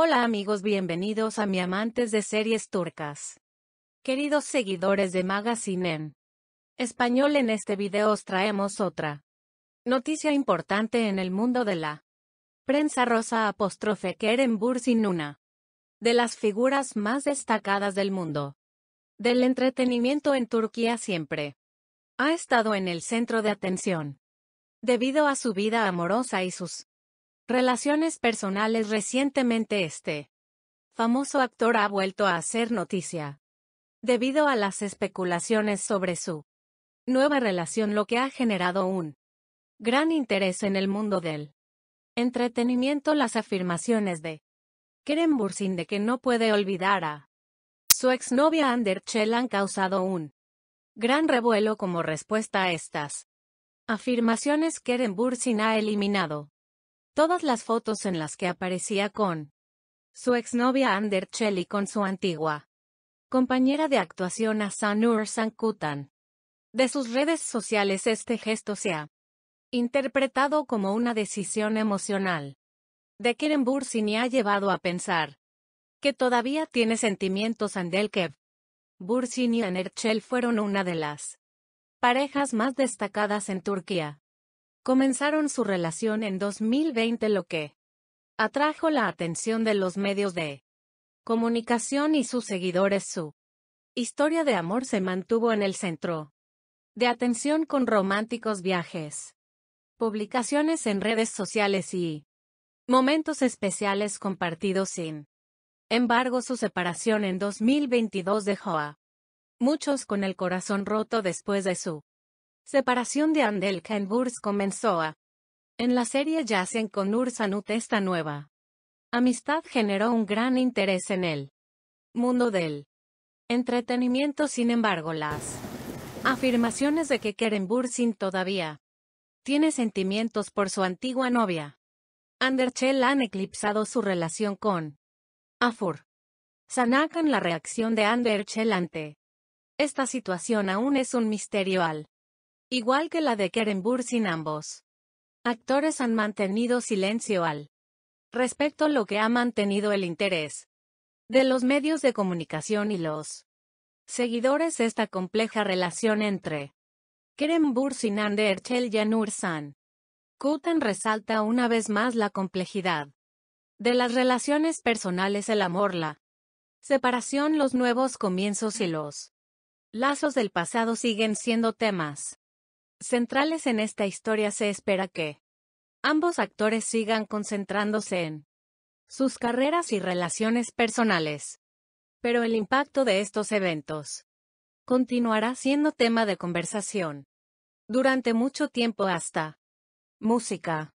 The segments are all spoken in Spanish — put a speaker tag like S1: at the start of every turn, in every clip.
S1: Hola amigos, bienvenidos a mi amantes de series turcas. Queridos seguidores de Magazine en español, en este video os traemos otra noticia importante en el mundo de la prensa rosa apóstrofe Kerem Bursin una de las figuras más destacadas del mundo del entretenimiento en Turquía siempre ha estado en el centro de atención debido a su vida amorosa y sus Relaciones personales Recientemente este famoso actor ha vuelto a hacer noticia, debido a las especulaciones sobre su nueva relación lo que ha generado un gran interés en el mundo del entretenimiento las afirmaciones de Keren Bursin de que no puede olvidar a su exnovia Ander Chell han causado un gran revuelo como respuesta a estas afirmaciones Keren Bursin ha eliminado Todas las fotos en las que aparecía con su exnovia Ander y con su antigua compañera de actuación Asanur Sankutan. De sus redes sociales este gesto se ha interpretado como una decisión emocional. De Kiren Bursin y ha llevado a pensar que todavía tiene sentimientos Andelkev. Bursin y Anerchel fueron una de las parejas más destacadas en Turquía comenzaron su relación en 2020 lo que atrajo la atención de los medios de comunicación y sus seguidores su historia de amor se mantuvo en el centro de atención con románticos viajes, publicaciones en redes sociales y momentos especiales compartidos sin embargo su separación en 2022 dejó a muchos con el corazón roto después de su Separación de Burs comenzó a. En la serie yacen con Ursanut esta nueva. Amistad generó un gran interés en el mundo del entretenimiento. Sin embargo, las afirmaciones de que Keren Bursin todavía tiene sentimientos por su antigua novia. Anderchel han eclipsado su relación con Afur. Sanakan la reacción de Anderchel ante esta situación aún es un misterio al Igual que la de Keren sin ambos. Actores han mantenido silencio al respecto lo que ha mantenido el interés de los medios de comunicación y los seguidores esta compleja relación entre Keren Bursin and Erchel Yanur San. Kutan resalta una vez más la complejidad de las relaciones personales, el amor, la separación, los nuevos comienzos y los lazos del pasado siguen siendo temas Centrales en esta historia se espera que ambos actores sigan concentrándose en sus carreras y relaciones personales. Pero el impacto de estos eventos continuará siendo tema de conversación durante mucho tiempo hasta música.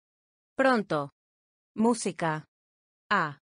S1: Pronto. Música. A.